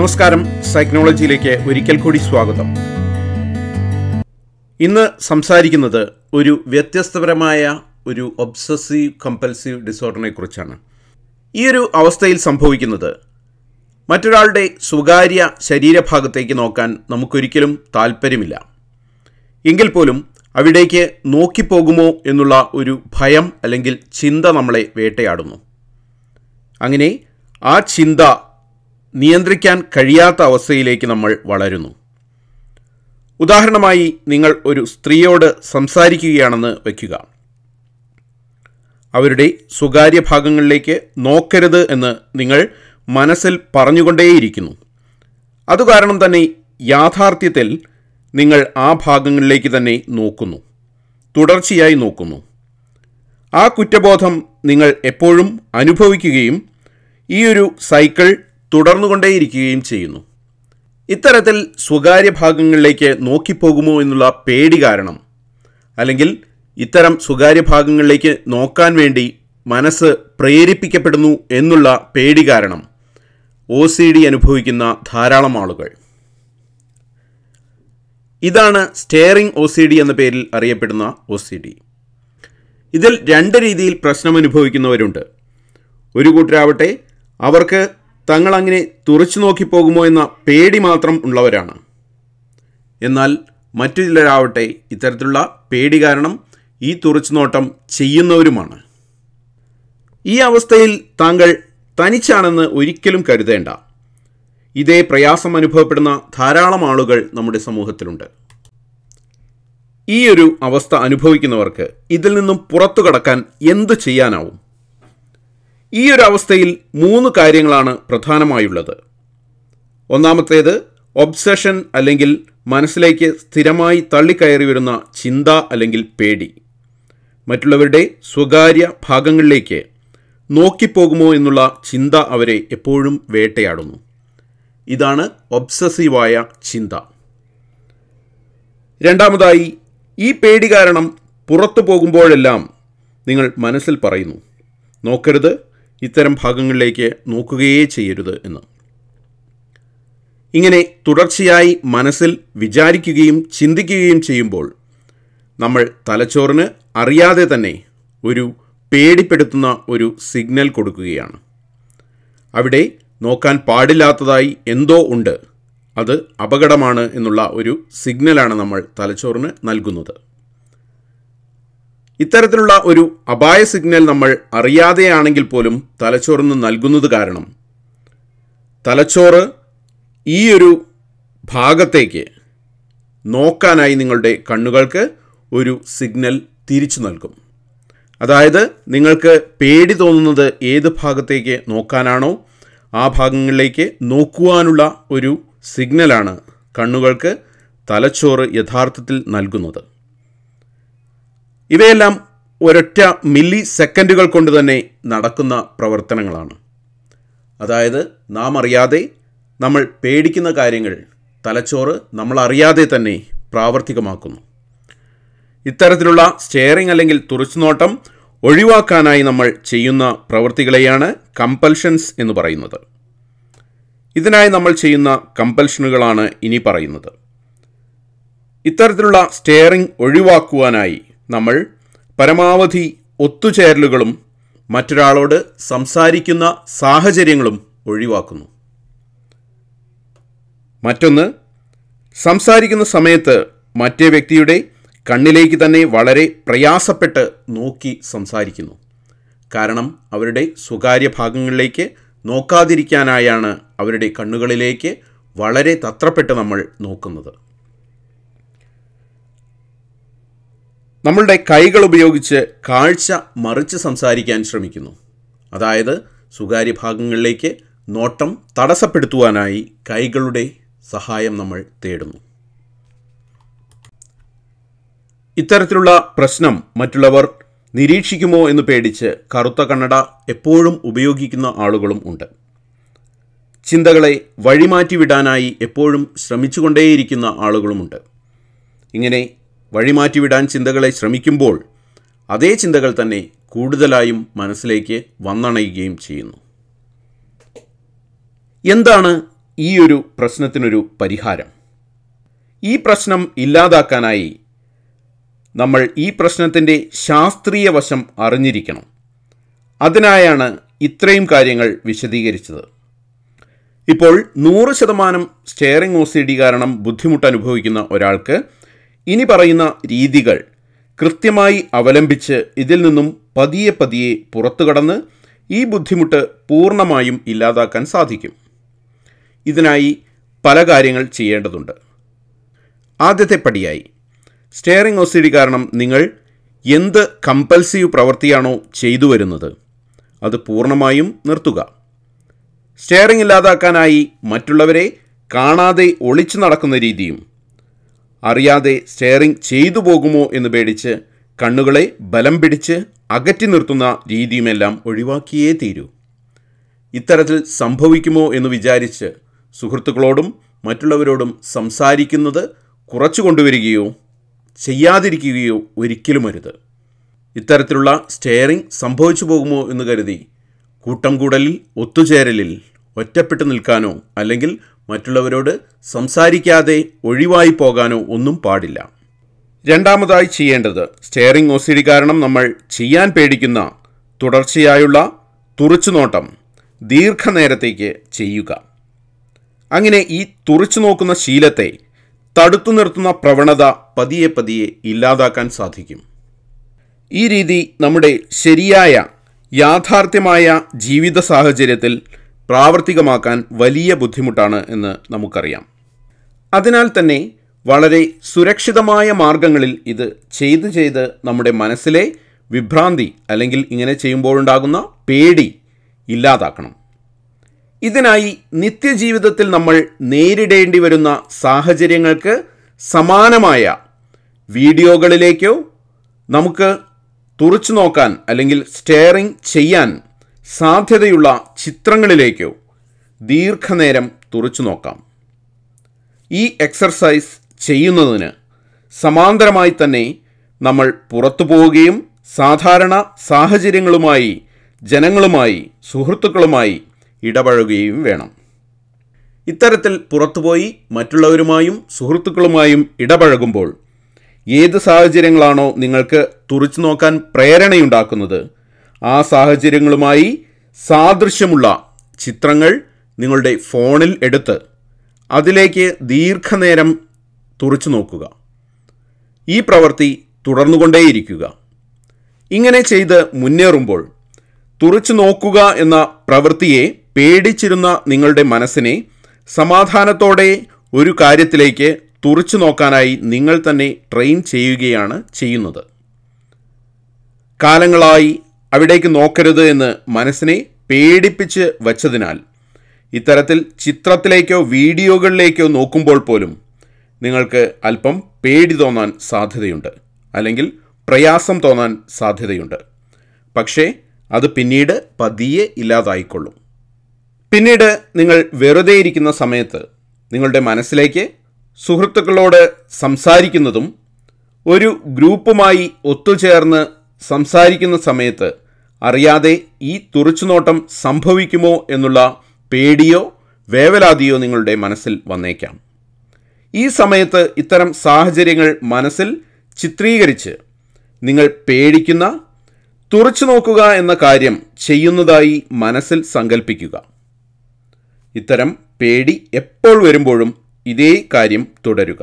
നമസ്കാരം സൈക്നോളജിയിലേക്ക് ഒരിക്കൽ കൂടി സ്വാഗതം ഇന്ന് സംസാരിക്കുന്നത് ഒരു വ്യത്യസ്തപരമായ ഒരു ഒബ്സസീവ് കമ്പൽസീവ് ഡിസോർഡറിനെ കുറിച്ചാണ് ഈ ഒരു അവസ്ഥയിൽ സംഭവിക്കുന്നത് മറ്റൊരാളുടെ സ്വകാര്യ ശരീരഭാഗത്തേക്ക് നോക്കാൻ നമുക്കൊരിക്കലും താല്പര്യമില്ല എങ്കിൽ പോലും അവിടേക്ക് നോക്കിപ്പോകുമോ എന്നുള്ള ഒരു ഭയം അല്ലെങ്കിൽ ചിന്ത നമ്മളെ വേട്ടയാടുന്നു അങ്ങനെ ആ ചിന്ത നിയന്ത്രിക്കാൻ കഴിയാത്ത അവസ്ഥയിലേക്ക് നമ്മൾ വളരുന്നു ഉദാഹരണമായി നിങ്ങൾ ഒരു സ്ത്രീയോട് സംസാരിക്കുകയാണെന്ന് വയ്ക്കുക അവരുടെ സ്വകാര്യ ഭാഗങ്ങളിലേക്ക് നോക്കരുത് എന്ന് നിങ്ങൾ മനസ്സിൽ പറഞ്ഞുകൊണ്ടേയിരിക്കുന്നു അതുകാരണം തന്നെ യാഥാർത്ഥ്യത്തിൽ നിങ്ങൾ ആ ഭാഗങ്ങളിലേക്ക് തന്നെ നോക്കുന്നു തുടർച്ചയായി നോക്കുന്നു ആ കുറ്റബോധം നിങ്ങൾ എപ്പോഴും അനുഭവിക്കുകയും ഈ ഒരു സൈക്കിൾ തുടർന്നുകൊണ്ടേയിരിക്കുകയും ചെയ്യുന്നു ഇത്തരത്തിൽ സ്വകാര്യ ഭാഗങ്ങളിലേക്ക് നോക്കിപ്പോകുമോ എന്നുള്ള പേടി കാരണം അല്ലെങ്കിൽ ഇത്തരം സ്വകാര്യ ഭാഗങ്ങളിലേക്ക് നോക്കാൻ വേണ്ടി മനസ്സ് പ്രേരിപ്പിക്കപ്പെടുന്നു എന്നുള്ള പേടി കാരണം ഒ സി ഡി അനുഭവിക്കുന്ന ധാരാളം ആളുകൾ ഇതാണ് സ്റ്റെയറിംഗ് ഒ സി ഡി എന്ന പേരിൽ അറിയപ്പെടുന്ന ഒ സി ഡി ഇതിൽ രണ്ട് രീതിയിൽ പ്രശ്നം അനുഭവിക്കുന്നവരുണ്ട് ഒരു കൂട്ടരാവട്ടെ അവർക്ക് തങ്ങൾ അങ്ങനെ തുറച്ചു നോക്കിപ്പോകുമോ എന്ന പേടി മാത്രം ഉള്ളവരാണ് എന്നാൽ മറ്റു ചിലരാവട്ടെ ഇത്തരത്തിലുള്ള പേടി കാരണം ഈ തുറച്ചു നോട്ടം ചെയ്യുന്നവരുമാണ് ഈ അവസ്ഥയിൽ താങ്കൾ തനിച്ചാണെന്ന് ഒരിക്കലും കരുതേണ്ട ഇതേ പ്രയാസം അനുഭവപ്പെടുന്ന ധാരാളം ആളുകൾ നമ്മുടെ സമൂഹത്തിലുണ്ട് ഈ ഒരു അവസ്ഥ അനുഭവിക്കുന്നവർക്ക് ഇതിൽ നിന്നും പുറത്തു കടക്കാൻ എന്തു ചെയ്യാനാവും ഈ ഒരു അവസ്ഥയിൽ മൂന്ന് കാര്യങ്ങളാണ് പ്രധാനമായുള്ളത് ഒന്നാമത്തേത് ഒബ്സഷൻ അല്ലെങ്കിൽ മനസ്സിലേക്ക് സ്ഥിരമായി തള്ളിക്കയറി വരുന്ന ചിന്ത അല്ലെങ്കിൽ പേടി മറ്റുള്ളവരുടെ സ്വകാര്യ ഭാഗങ്ങളിലേക്ക് നോക്കിപ്പോകുമോ എന്നുള്ള ചിന്ത അവരെ എപ്പോഴും വേട്ടയാടുന്നു ഇതാണ് ഒബ്സസീവായ ചിന്ത രണ്ടാമതായി ഈ പേടി കാരണം പുറത്തു പോകുമ്പോഴെല്ലാം നിങ്ങൾ മനസ്സിൽ പറയുന്നു നോക്കരുത് ഇത്തരം ഭാഗങ്ങളിലേക്ക് നോക്കുകയേ ചെയ്യരുത് എന്ന് ഇങ്ങനെ തുടർച്ചയായി മനസ്സിൽ വിചാരിക്കുകയും ചിന്തിക്കുകയും ചെയ്യുമ്പോൾ നമ്മൾ തലച്ചോറിന് അറിയാതെ തന്നെ ഒരു പേടിപ്പെടുത്തുന്ന ഒരു സിഗ്നൽ കൊടുക്കുകയാണ് അവിടെ നോക്കാൻ പാടില്ലാത്തതായി എന്തോ ഉണ്ട് അത് അപകടമാണ് എന്നുള്ള ഒരു സിഗ്നലാണ് നമ്മൾ തലച്ചോറിന് നൽകുന്നത് ഇത്തരത്തിലുള്ള ഒരു അപായ സിഗ്നൽ നമ്മൾ അറിയാതെയാണെങ്കിൽ പോലും തലച്ചോറിന് നൽകുന്നത് കാരണം തലച്ചോറ് ഈ ഒരു ഭാഗത്തേക്ക് നോക്കാനായി നിങ്ങളുടെ കണ്ണുകൾക്ക് ഒരു സിഗ്നൽ തിരിച്ചു നൽകും അതായത് നിങ്ങൾക്ക് പേടി തോന്നുന്നത് ഏത് ഭാഗത്തേക്ക് നോക്കാനാണോ ആ ഭാഗങ്ങളിലേക്ക് നോക്കുവാനുള്ള ഒരു സിഗ്നലാണ് കണ്ണുകൾക്ക് തലച്ചോറ് യഥാർത്ഥത്തിൽ നൽകുന്നത് ഇവയെല്ലാം ഒരൊറ്റ മില്ലി സെക്കൻഡുകൾ കൊണ്ട് തന്നെ നടക്കുന്ന പ്രവർത്തനങ്ങളാണ് അതായത് നാം അറിയാതെ നമ്മൾ പേടിക്കുന്ന കാര്യങ്ങൾ തലച്ചോറ് നമ്മൾ അറിയാതെ തന്നെ പ്രാവർത്തികമാക്കുന്നു ഇത്തരത്തിലുള്ള സ്റ്റെയറിംഗ് അല്ലെങ്കിൽ തുറച്ചുനോട്ടം ഒഴിവാക്കാനായി നമ്മൾ ചെയ്യുന്ന പ്രവൃത്തികളെയാണ് കമ്പൽഷൻസ് എന്ന് പറയുന്നത് ഇതിനായി നമ്മൾ ചെയ്യുന്ന കമ്പൽഷനുകളാണ് ഇനി പറയുന്നത് ഇത്തരത്തിലുള്ള സ്റ്റെയറിംഗ് ഒഴിവാക്കുവാനായി നമ്മൾ പരമാവധി ഒത്തുചേരലുകളും മറ്റൊരാളോട് സംസാരിക്കുന്ന സാഹചര്യങ്ങളും ഒഴിവാക്കുന്നു മറ്റൊന്ന് സംസാരിക്കുന്ന സമയത്ത് മറ്റേ വ്യക്തിയുടെ കണ്ണിലേക്ക് തന്നെ വളരെ പ്രയാസപ്പെട്ട് നോക്കി സംസാരിക്കുന്നു കാരണം അവരുടെ സ്വകാര്യ ഭാഗങ്ങളിലേക്ക് നോക്കാതിരിക്കാനായാണ് അവരുടെ കണ്ണുകളിലേക്ക് വളരെ തത്രപ്പെട്ട് നമ്മൾ നോക്കുന്നത് നമ്മളുടെ കൈകൾ ഉപയോഗിച്ച് കാഴ്ച മറിച്ച് സംസാരിക്കാൻ ശ്രമിക്കുന്നു അതായത് സ്വകാര്യ ഭാഗങ്ങളിലേക്ക് നോട്ടം തടസ്സപ്പെടുത്തുവാനായി കൈകളുടെ സഹായം നമ്മൾ തേടുന്നു ഇത്തരത്തിലുള്ള പ്രശ്നം മറ്റുള്ളവർ നിരീക്ഷിക്കുമോ എന്ന് പേടിച്ച് കറുത്ത കണ്ണട എപ്പോഴും ഉപയോഗിക്കുന്ന ആളുകളും ഉണ്ട് ചിന്തകളെ വഴിമാറ്റിവിടാനായി എപ്പോഴും ശ്രമിച്ചുകൊണ്ടേയിരിക്കുന്ന ആളുകളുമുണ്ട് ഇങ്ങനെ വഴിമാറ്റിവിടാൻ ചിന്തകളെ ശ്രമിക്കുമ്പോൾ അതേ ചിന്തകൾ തന്നെ കൂടുതലായും മനസ്സിലേക്ക് വന്നണയുകയും ചെയ്യുന്നു എന്താണ് ഈ ഒരു പ്രശ്നത്തിനൊരു പരിഹാരം ഈ പ്രശ്നം ഇല്ലാതാക്കാനായി നമ്മൾ ഈ പ്രശ്നത്തിൻ്റെ ശാസ്ത്രീയ വശം അറിഞ്ഞിരിക്കണം അതിനായാണ് ഇത്രയും കാര്യങ്ങൾ വിശദീകരിച്ചത് ഇപ്പോൾ നൂറ് ശതമാനം സ്റ്റെയറിംഗ് ഒ സി ഡി കാരണം ബുദ്ധിമുട്ട് അനുഭവിക്കുന്ന ഒരാൾക്ക് ഇനി പറയുന്ന രീതികൾ കൃത്യമായി അവലംബിച്ച് ഇതിൽ നിന്നും പതിയെ പതിയെ പുറത്തു കടന്ന് ഈ ബുദ്ധിമുട്ട് പൂർണ്ണമായും ഇല്ലാതാക്കാൻ സാധിക്കും ഇതിനായി പല കാര്യങ്ങൾ ചെയ്യേണ്ടതുണ്ട് ആദ്യത്തെ പടിയായി സ്റ്റെയറിംഗ് ഓസിഡി കാരണം നിങ്ങൾ എന്ത് കമ്പൽസീവ് പ്രവൃത്തിയാണോ ചെയ്തു വരുന്നത് അത് പൂർണ്ണമായും നിർത്തുക സ്റ്റെയറിംഗ് ഇല്ലാതാക്കാനായി മറ്റുള്ളവരെ കാണാതെ ഒളിച്ചു നടക്കുന്ന രീതിയും അറിയാതെ സ്റ്റെയറിംഗ് ചെയ്തു പോകുമോ എന്ന് പേടിച്ച് കണ്ണുകളെ ബലം പിടിച്ച് അകറ്റി നിർത്തുന്ന രീതിയുമെല്ലാം ഒഴിവാക്കിയേ തീരൂ ഇത്തരത്തിൽ സംഭവിക്കുമോ എന്ന് വിചാരിച്ച് സുഹൃത്തുക്കളോടും മറ്റുള്ളവരോടും സംസാരിക്കുന്നത് കുറച്ചു കൊണ്ടുവരികയോ ചെയ്യാതിരിക്കുകയോ ഒരിക്കലും അരുത് ഇത്തരത്തിലുള്ള സ്റ്റെയറിംഗ് സംഭവിച്ചു പോകുമോ എന്ന് കരുതി കൂട്ടം കൂടലിൽ ഒത്തുചേരലിൽ ഒറ്റപ്പെട്ടു നിൽക്കാനോ അല്ലെങ്കിൽ മറ്റുള്ളവരോട് സംസാരിക്കാതെ ഒഴിവായി പോകാനോ ഒന്നും പാടില്ല രണ്ടാമതായി ചെയ്യേണ്ടത് സ്റ്റെയറിംഗ് ഒസിഡി കാരണം നമ്മൾ ചെയ്യാൻ പേടിക്കുന്ന തുടർച്ചയായുള്ള തുറച്ചുനോട്ടം ദീർഘനേരത്തേക്ക് ചെയ്യുക അങ്ങനെ ഈ തുറച്ചു നോക്കുന്ന ശീലത്തെ തടുത്തു നിർത്തുന്ന പ്രവണത പതിയെ പതിയെ ഇല്ലാതാക്കാൻ സാധിക്കും ഈ രീതി നമ്മുടെ ശരിയായ യാഥാർത്ഥ്യമായ ജീവിത സാഹചര്യത്തിൽ പ്രാവർത്തികമാക്കാൻ വലിയ ബുദ്ധിമുട്ടാണ് എന്ന് നമുക്കറിയാം അതിനാൽ തന്നെ വളരെ സുരക്ഷിതമായ മാർഗങ്ങളിൽ ഇത് ചെയ്ത് ചെയ്ത് നമ്മുടെ മനസ്സിലെ വിഭ്രാന്തി അല്ലെങ്കിൽ ഇങ്ങനെ ചെയ്യുമ്പോഴുണ്ടാകുന്ന പേടി ഇല്ലാതാക്കണം ഇതിനായി നിത്യജീവിതത്തിൽ നമ്മൾ നേരിടേണ്ടി വരുന്ന സാഹചര്യങ്ങൾക്ക് സമാനമായ വീഡിയോകളിലേക്കോ നമുക്ക് തുറച്ചു നോക്കാൻ അല്ലെങ്കിൽ സ്റ്റെയറിങ് ചെയ്യാൻ സാധ്യതയുള്ള ചിത്രങ്ങളിലേക്കോ ദീർഘനേരം തുറച്ചു നോക്കാം ഈ എക്സർസൈസ് ചെയ്യുന്നതിന് സമാന്തരമായി തന്നെ നമ്മൾ പുറത്തു പോവുകയും സാധാരണ സാഹചര്യങ്ങളുമായി ജനങ്ങളുമായി സുഹൃത്തുക്കളുമായി ഇടപഴകുകയും വേണം ഇത്തരത്തിൽ പുറത്തുപോയി മറ്റുള്ളവരുമായും സുഹൃത്തുക്കളുമായും ഇടപഴകുമ്പോൾ ഏത് സാഹചര്യങ്ങളാണോ നിങ്ങൾക്ക് തുറച്ചു നോക്കാൻ പ്രേരണയുണ്ടാക്കുന്നത് ആ സാഹചര്യങ്ങളുമായി സാദൃശ്യമുള്ള ചിത്രങ്ങൾ നിങ്ങളുടെ ഫോണിൽ എടുത്ത് അതിലേക്ക് ദീർഘനേരം തുറച്ചു നോക്കുക ഈ പ്രവൃത്തി തുടർന്നുകൊണ്ടേയിരിക്കുക ഇങ്ങനെ ചെയ്ത് മുന്നേറുമ്പോൾ തുറച്ചു നോക്കുക എന്ന പ്രവൃത്തിയെ പേടിച്ചിരുന്ന നിങ്ങളുടെ മനസ്സിനെ സമാധാനത്തോടെ ഒരു കാര്യത്തിലേക്ക് തുറച്ചു നോക്കാനായി നിങ്ങൾ തന്നെ ട്രെയിൻ ചെയ്യുകയാണ് ചെയ്യുന്നത് കാലങ്ങളായി അവിടേക്ക് നോക്കരുത് എന്ന് മനസ്സിനെ പേടിപ്പിച്ച് വച്ചതിനാൽ ഇത്തരത്തിൽ ചിത്രത്തിലേക്കോ വീഡിയോകളിലേക്കോ നോക്കുമ്പോൾ പോലും നിങ്ങൾക്ക് അല്പം പേടി തോന്നാൻ സാധ്യതയുണ്ട് അല്ലെങ്കിൽ പ്രയാസം തോന്നാൻ സാധ്യതയുണ്ട് പക്ഷേ അത് പിന്നീട് പതിയെ ഇല്ലാതായിക്കൊള്ളും പിന്നീട് നിങ്ങൾ വെറുതെ ഇരിക്കുന്ന സമയത്ത് നിങ്ങളുടെ മനസ്സിലേക്ക് സുഹൃത്തുക്കളോട് സംസാരിക്കുന്നതും ഒരു ഗ്രൂപ്പുമായി ഒത്തുചേർന്ന് സംസാരിക്കുന്ന സമയത്ത് അറിയാതെ ഈ തുറച്ചുനോട്ടം സംഭവിക്കുമോ എന്നുള്ള പേടിയോ വേവലാതിയോ നിങ്ങളുടെ മനസ്സിൽ വന്നേക്കാം ഈ സമയത്ത് ഇത്തരം സാഹചര്യങ്ങൾ മനസ്സിൽ ചിത്രീകരിച്ച് നിങ്ങൾ പേടിക്കുന്ന തുറച്ചു നോക്കുക എന്ന കാര്യം ചെയ്യുന്നതായി മനസ്സിൽ സങ്കല്പിക്കുക ഇത്തരം പേടി എപ്പോൾ വരുമ്പോഴും ഇതേ കാര്യം തുടരുക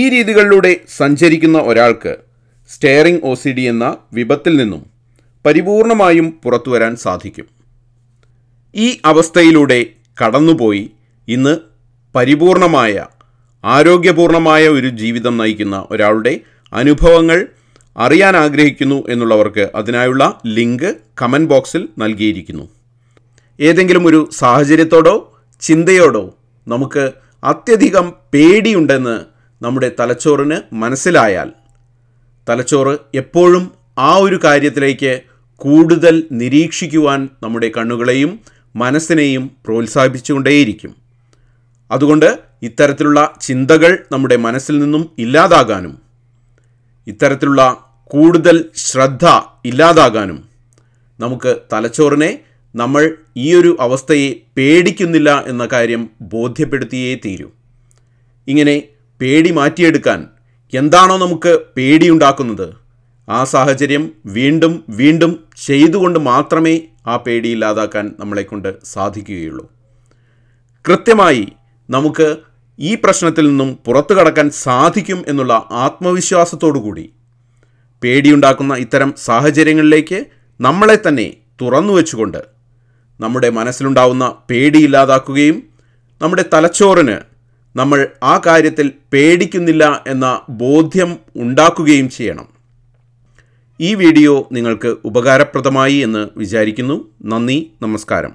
ഈ രീതികളിലൂടെ സഞ്ചരിക്കുന്ന ഒരാൾക്ക് സ്റ്റെയറിംഗ് ഒ സി ഡി എന്ന വിപത്തിൽ നിന്നും പരിപൂർണമായും പുറത്തുവരാൻ സാധിക്കും ഈ അവസ്ഥയിലൂടെ കടന്നുപോയി ഇന്ന് പരിപൂർണമായ ആരോഗ്യപൂർണമായ ഒരു ജീവിതം നയിക്കുന്ന ഒരാളുടെ അനുഭവങ്ങൾ അറിയാൻ ആഗ്രഹിക്കുന്നു എന്നുള്ളവർക്ക് അതിനായുള്ള ലിങ്ക് കമൻറ്റ് ബോക്സിൽ നൽകിയിരിക്കുന്നു ഏതെങ്കിലും ഒരു സാഹചര്യത്തോടോ ചിന്തയോടോ നമുക്ക് അത്യധികം പേടിയുണ്ടെന്ന് നമ്മുടെ തലച്ചോറിന് മനസ്സിലായാൽ തലച്ചോറ് എപ്പോഴും ആ ഒരു കാര്യത്തിലേക്ക് കൂടുതൽ നിരീക്ഷിക്കുവാൻ നമ്മുടെ കണ്ണുകളെയും മനസ്സിനെയും പ്രോത്സാഹിപ്പിച്ചുകൊണ്ടേയിരിക്കും അതുകൊണ്ട് ഇത്തരത്തിലുള്ള ചിന്തകൾ നമ്മുടെ മനസ്സിൽ നിന്നും ഇല്ലാതാകാനും ഇത്തരത്തിലുള്ള കൂടുതൽ ശ്രദ്ധ ഇല്ലാതാകാനും നമുക്ക് തലച്ചോറിനെ നമ്മൾ ഈ ഒരു അവസ്ഥയെ പേടിക്കുന്നില്ല എന്ന കാര്യം ബോധ്യപ്പെടുത്തിയേ തീരൂ ഇങ്ങനെ പേടി മാറ്റിയെടുക്കാൻ എന്താണോ നമുക്ക് പേടിയുണ്ടാക്കുന്നത് ആ സാഹചര്യം വീണ്ടും വീണ്ടും ചെയ്തുകൊണ്ട് മാത്രമേ ആ പേടി ഇല്ലാതാക്കാൻ നമ്മളെക്കൊണ്ട് സാധിക്കുകയുള്ളൂ കൃത്യമായി നമുക്ക് ഈ പ്രശ്നത്തിൽ നിന്നും പുറത്തു കടക്കാൻ സാധിക്കും എന്നുള്ള ആത്മവിശ്വാസത്തോടു കൂടി പേടിയുണ്ടാക്കുന്ന ഇത്തരം സാഹചര്യങ്ങളിലേക്ക് നമ്മളെ തന്നെ തുറന്നു വെച്ചുകൊണ്ട് നമ്മുടെ മനസ്സിലുണ്ടാവുന്ന പേടി ഇല്ലാതാക്കുകയും നമ്മുടെ തലച്ചോറിന് നമ്മൾ ആ കാര്യത്തിൽ പേടിക്കുന്നില്ല എന്ന ബോധ്യം ഉണ്ടാക്കുകയും ചെയ്യണം ഈ വീഡിയോ നിങ്ങൾക്ക് ഉപകാരപ്രദമായി എന്ന് വിചാരിക്കുന്നു നന്ദി നമസ്കാരം